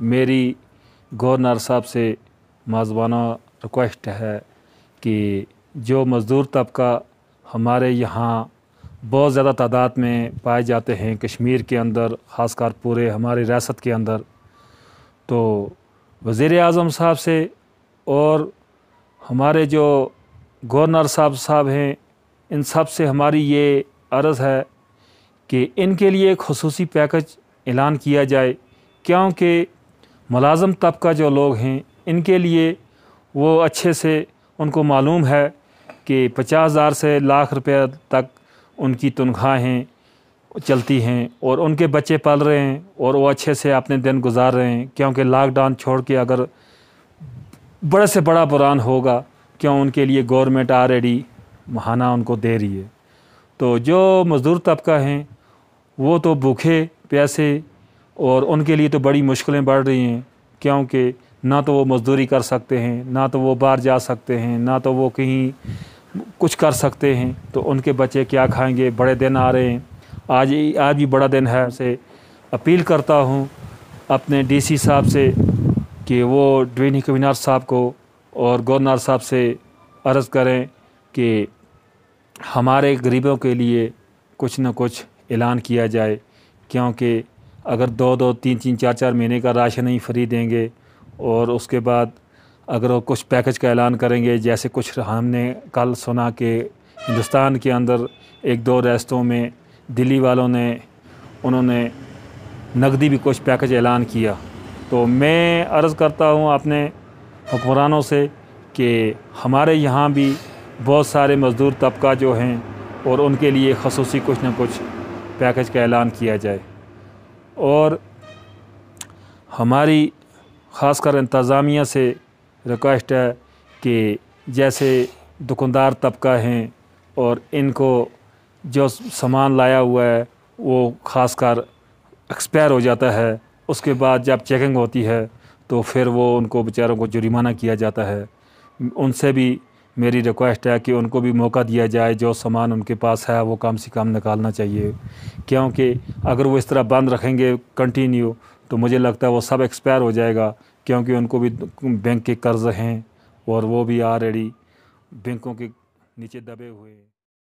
मेरी गवर्नर साहब से माजबाना रिक्वेस्ट है कि जो मज़दूर तबका हमारे यहाँ बहुत ज़्यादा तादाद में पाए जाते हैं कश्मीर के अंदर ख़ासकर पूरे हमारे रियासत के अंदर तो वज़ी अजम साहब से और हमारे जो गवर्नर साहब साहब हैं इन सब से हमारी ये अर्ज़ है कि इनके लिए एक खसूसी पैकेज ऐलान किया जाए क्योंकि मुलाजम तबका जो लोग हैं इनके लिए वो अच्छे से उनको मालूम है कि पचास हज़ार से लाख रुपये तक उनकी तनख्वाहें चलती हैं और उनके बच्चे पल रहे हैं और वो अच्छे से अपने दिन गुजार रहे हैं क्योंकि लॉकडाउन छोड़ के अगर बड़े से बड़ा बुरान होगा क्यों उनके लिए गवर्नमेंट ऑलरेडी महाना उनको दे रही है तो जो मज़दूर तबका हैं वो तो भूखे प्यासे और उनके लिए तो बड़ी मुश्किलें बढ़ रही हैं क्योंकि ना तो वो मज़दूरी कर सकते हैं ना तो वो बाहर जा सकते हैं ना तो वो कहीं कुछ कर सकते हैं तो उनके बच्चे क्या खाएंगे बड़े दिन आ रहे हैं आज आज भी बड़ा दिन है से अपील करता हूँ अपने डीसी साहब से कि वो डिवीजन कमिश्नर साहब को और गवर्नर साहब से अर्ज़ करें कि हमारे गरीबों के लिए कुछ न कुछ ऐलान किया जाए क्योंकि अगर दो दो तीन तीन चार चार महीने का राशन ही फ्री देंगे और उसके बाद अगर वो कुछ पैकेज का ऐलान करेंगे जैसे कुछ हमने कल सुना कि हिंदुस्तान के अंदर एक दो रेस्तों में दिल्ली वालों ने उन्होंने नकदी भी कुछ पैकेज ऐलान किया तो मैं अर्ज़ करता हूँ अपने हुक्मरानों से कि हमारे यहाँ भी बहुत सारे मज़दूर तबका जो हैं और उनके लिए खसूसी कुछ ना कुछ पैकेज का ऐलान किया जाए और हमारी ख़ासकर इंतज़ामिया से रिक्वेस्ट है कि जैसे दुकानदार तबका हैं और इनको जो सामान लाया हुआ है वो ख़ासकर एक्सपायर हो जाता है उसके बाद जब चेकिंग होती है तो फिर वो उनको बेचारों को जुर्माना किया जाता है उनसे भी मेरी रिक्वेस्ट है कि उनको भी मौका दिया जाए जो सामान उनके पास है वो कम से कम निकालना चाहिए क्योंकि अगर वो इस तरह बंद रखेंगे कंटिन्यू तो मुझे लगता है वो सब एक्सपायर हो जाएगा क्योंकि उनको भी बैंक के कर्ज हैं और वो भी ऑलरेडी बैंकों के नीचे दबे हुए हैं